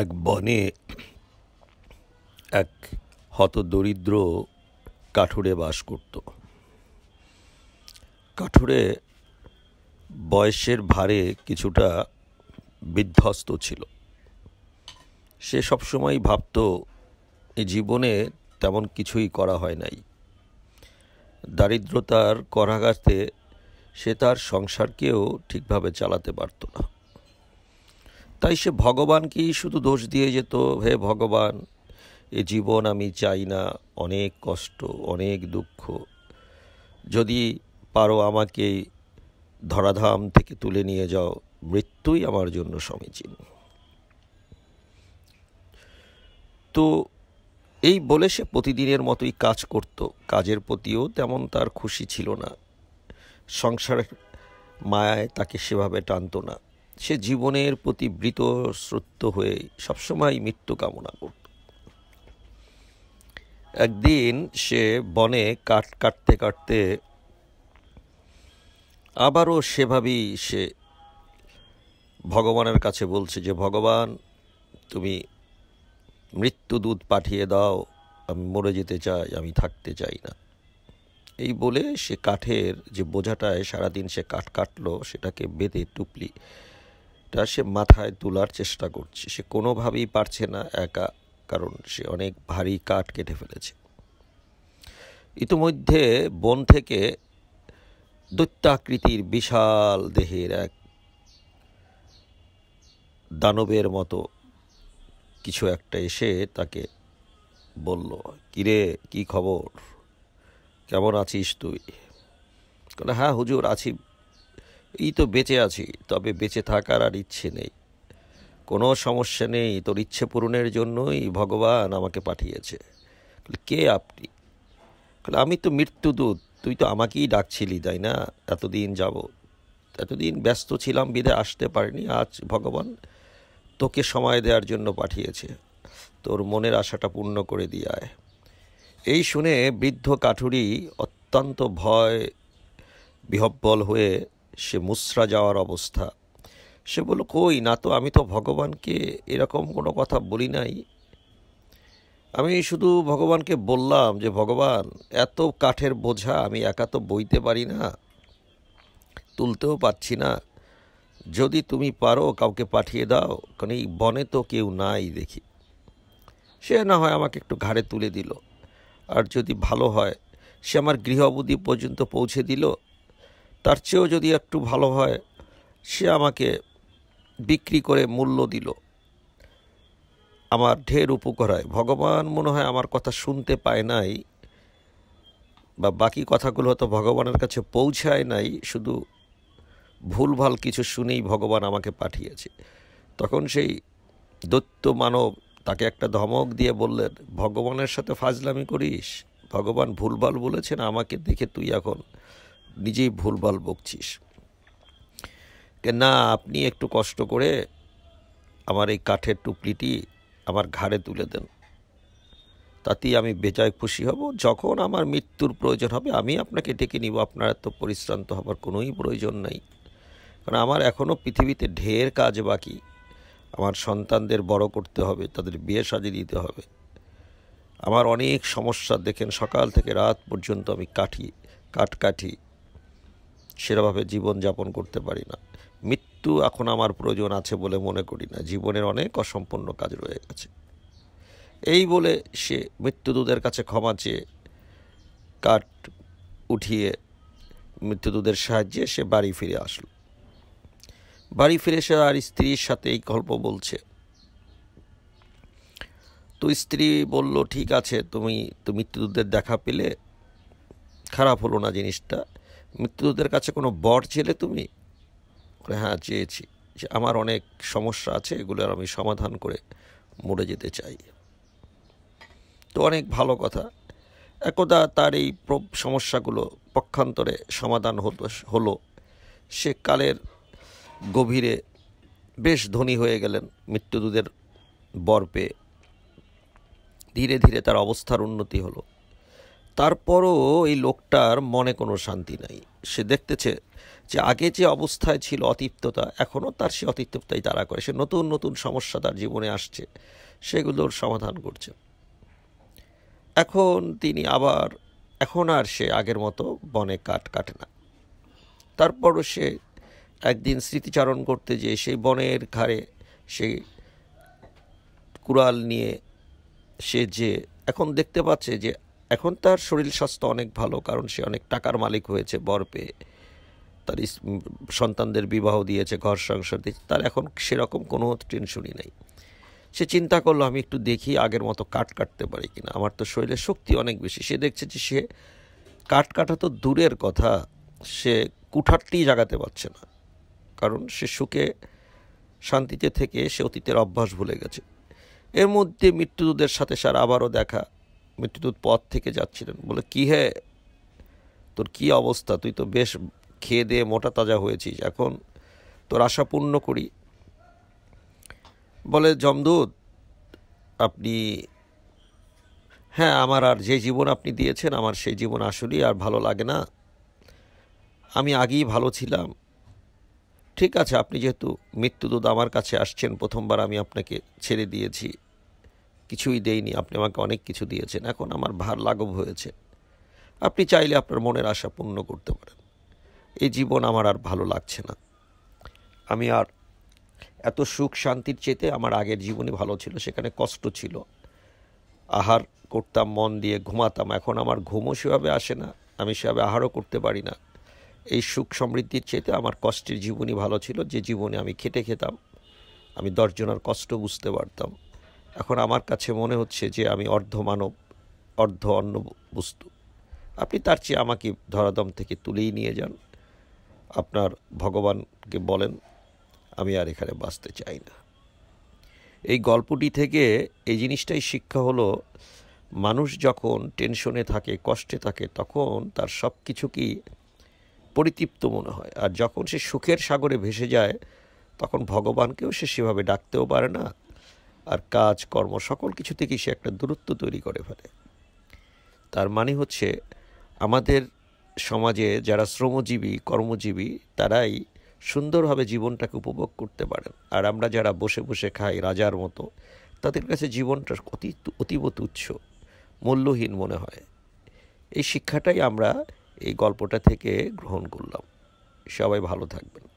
এক বনে এক দরিদ্র কাঠুরে বাস করত কাঠুরে বয়সের ভারে কিছুটা বিধ্বস্ত ছিল সে সবসময় ভাবত এই জীবনে তেমন কিছুই করা হয় নাই দারিদ্রতার করাঘাতে সে তার সংসারকেও ঠিকভাবে চালাতে পারত না তাই সে ভগবানকেই শুধু দোষ দিয়ে যেত হে ভগবান এ জীবন আমি চাই না অনেক কষ্ট অনেক দুঃখ যদি পারো আমাকে ধরাধাম থেকে তুলে নিয়ে যাও মৃত্যুই আমার জন্য সমীচীন তো এই বলে সে প্রতিদিনের মতোই কাজ করত কাজের প্রতিও তেমন তার খুশি ছিল না সংসারের মায়ায় তাকে সেভাবে টানত না সে জীবনের প্রতি বৃত বৃতশ্রুত হয়ে সবসময় মৃত্যু কামনা করত একদিন সে বনে কাঠ কাটতে কাটতে আবারও সেভাবেই সে ভগবানের কাছে বলছে যে ভগবান তুমি মৃত্যু দুধ পাঠিয়ে দাও আমি মরে যেতে চাই আমি থাকতে চাই না এই বলে সে কাঠের যে বোঝাটায় সারাদিন সে কাঠ কাটলো সেটাকে বেঁধে টুপলি এটা সে মাথায় তোলার চেষ্টা করছে সে কোনোভাবেই পারছে না একা কারণ সে অনেক ভারী কাঠ কেটে ফেলেছে ইতিমধ্যে বন থেকে দৈত্যাকৃতির বিশাল দেহের এক দানবের মতো কিছু একটা এসে তাকে বলল কিরে কি খবর কেমন আছিস তুই হ্যাঁ হুজুর আছি এই তো বেঁচে আছি তবে বেঁচে থাকার আর ইচ্ছে নেই কোনো সমস্যা নেই তোর ইচ্ছে পূরণের জন্যই ভগবান আমাকে পাঠিয়েছে কে আপনি আমি তো মৃত্যুদূত তুই তো আমাকেই ডাকছিলি তাই না এতদিন যাব এতদিন ব্যস্ত ছিলাম বিদে আসতে পারিনি আজ ভগবান তোকে সময় দেওয়ার জন্য পাঠিয়েছে তোর মনের আশাটা পূর্ণ করে দিয়ায় এই শুনে বৃদ্ধ কাঠুরি অত্যন্ত ভয় বিহব্বল হয়ে সে মুসরা যাওয়ার অবস্থা সে বলল কই না তো আমি তো ভগবানকে এরকম কোনো কথা বলি নাই আমি শুধু ভগবানকে বললাম যে ভগবান এত কাঠের বোঝা আমি একা তো বইতে পারি না তুলতেও পারছি না যদি তুমি পারো কাউকে পাঠিয়ে দাও কারণ এই বনে তো কেউ নাই দেখি সে না হয় আমাকে একটু ঘাড়ে তুলে দিল আর যদি ভালো হয় সে আমার গৃহ পর্যন্ত পৌঁছে দিল তার চেয়েও যদি একটু ভালো হয় সে আমাকে বিক্রি করে মূল্য দিল আমার ঢের উপকার হয় ভগবান মনে হয় আমার কথা শুনতে পায় নাই বা বাকি কথাগুলো হয়তো ভগবানের কাছে পৌঁছায় নাই শুধু ভুলভাল কিছু শুনেই ভগবান আমাকে পাঠিয়েছে তখন সেই দৈত্য মানব তাকে একটা ধমক দিয়ে বললেন ভগবানের সাথে ফাজলামি করিস ভগবান ভুলভাল বলেছেন আমাকে দেখে তুই এখন নিজেই ভুলভাল বকছিস কে না আপনি একটু কষ্ট করে আমার এই কাঠের টুপলিটি আমার ঘাড়ে তুলে দেন তাতেই আমি বেজায় খুশি হব যখন আমার মৃত্যুর প্রয়োজন হবে আমি আপনাকে ডেকে নিব আপনার এত পরিশ্রান্ত হবার কোনোই প্রয়োজন নাই কারণ আমার এখনও পৃথিবীতে ঢের কাজ বাকি আমার সন্তানদের বড় করতে হবে তাদের বিয়ে সাজিয়ে দিতে হবে আমার অনেক সমস্যা দেখেন সকাল থেকে রাত পর্যন্ত আমি কাঠি কাঠ কাঠি সেভাবে জীবনযাপন করতে পারি না মৃত্যু এখন আমার প্রয়োজন আছে বলে মনে করি না জীবনের অনেক অসম্পূর্ণ কাজ রয়ে গেছে এই বলে সে মৃত্যুদূতের কাছে ক্ষমা চেয়ে কাঠ উঠিয়ে মৃত্যুদূতের সাহায্যে সে বাড়ি ফিরে আসলো বাড়ি ফিরে সে আর স্ত্রীর সাথে এই গল্প বলছে তো স্ত্রী বলল ঠিক আছে তুমি তো মৃত্যুদূতের দেখা পেলে খারাপ হলো না জিনিসটা মৃত্যুদের কাছে কোনো বর চেলে তুমি বলে হ্যাঁ চেয়েছি যে আমার অনেক সমস্যা আছে এগুলোর আমি সমাধান করে মরে যেতে চাই তো অনেক ভালো কথা একদা তার এই সমস্যাগুলো পক্ষান্তরে সমাধান হতো হলো সে কালের গভীরে বেশ ধনী হয়ে গেলেন মৃত্যুদূতের বর পেয়ে ধীরে ধীরে তার অবস্থার উন্নতি হলো তারপরও এই লোকটার মনে কোনো শান্তি নাই সে দেখতেছে যে আগে যে অবস্থায় ছিল অতিপ্ততা এখনও তার সে অতিপ্ততাই তারা করে সে নতুন নতুন সমস্যা তার জীবনে আসছে সেগুলোর সমাধান করছে এখন তিনি আবার এখন আর সে আগের মতো বনে কাঠ কাটে না তারপরও সে একদিন স্মৃতিচারণ করতে যে সেই বনের ঘাড়ে সে কুড়াল নিয়ে সে যে এখন দেখতে পাচ্ছে যে এখন তার শরীর স্বাস্থ্য অনেক ভালো কারণ সে অনেক টাকার মালিক হয়েছে বর পেয়ে তার সন্তানদের বিবাহ দিয়েছে ঘর সংসার দিয়েছে তার এখন সেরকম কোনো টেনশনই নেই সে চিন্তা করলো আমি একটু দেখি আগের মতো কাঠ কাটতে পারি কিনা আমার তো শরীরে শক্তি অনেক বেশি সে দেখছে যে সে কাঠ কাটা তো দূরের কথা সে কুঠারটি জাগাতে পারছে না কারণ সে সুখে শান্তিতে থেকে সে অতীতের অভ্যাস ভুলে গেছে এর মধ্যে মৃত্যুদের সাথে সার আবারও দেখা মৃত্যুদূত পথ থেকে যাচ্ছিলেন বলে কী হে তোর কি অবস্থা তুই তো বেশ খেয়ে দিয়ে মোটা তাজা হয়েছিস এখন তোর আশা পূর্ণ করি বলে জমদূত আপনি হ্যাঁ আমার আর যে জীবন আপনি দিয়েছেন আমার সেই জীবন আসলেই আর ভালো লাগে না আমি আগেই ভালো ছিলাম ঠিক আছে আপনি যেহেতু মৃত্যুদূত আমার কাছে আসছেন প্রথমবার আমি আপনাকে ছেড়ে দিয়েছি কিছুই দেইনি আপনি আমাকে অনেক কিছু দিয়েছেন এখন আমার ভার লাঘব হয়েছে আপনি চাইলে আপনার মনের আশা পূর্ণ করতে পারেন এই জীবন আমার আর ভালো লাগছে না আমি আর এত সুখ শান্তির চেতে আমার আগের জীবনে ভালো ছিল সেখানে কষ্ট ছিল আহার করতাম মন দিয়ে ঘুমাতাম এখন আমার ঘুমও সেভাবে আসে না আমি সেভাবে আহারও করতে পারি না এই সুখ সমৃদ্ধির চেতে আমার কষ্টের জীবনই ভালো ছিল যে জীবনে আমি খেটে খেতাম আমি দশজনের কষ্ট বুঝতে পারতাম এখন আমার কাছে মনে হচ্ছে যে আমি অর্ধ মানব অর্ধ অন্য বস্তু আপনি তার চেয়ে আমাকে ধরাদম থেকে তুলেই নিয়ে যান আপনার ভগবানকে বলেন আমি আর এখানে বাঁচতে চাই না এই গল্পটি থেকে এই জিনিসটাই শিক্ষা হলো মানুষ যখন টেনশনে থাকে কষ্টে থাকে তখন তার সব কিছুকেই পরিতৃপ্ত মনে হয় আর যখন সে সুখের সাগরে ভেসে যায় তখন ভগবানকেও সে সেভাবে ডাকতেও পারে না আর কাজ কর্ম সকল কিছু থেকেই সে একটা দূরত্ব তৈরি করে ফেলে তার মানে হচ্ছে আমাদের সমাজে যারা শ্রমজীবী কর্মজীবী তারাই সুন্দরভাবে জীবনটাকে উপভোগ করতে পারেন আর আমরা যারা বসে বসে খাই রাজার মতো তাদের কাছে জীবনটা অতি অতীব তুচ্ছ মূল্যহীন মনে হয় এই শিক্ষাটাই আমরা এই গল্পটা থেকে গ্রহণ করলাম সবাই ভালো থাকবেন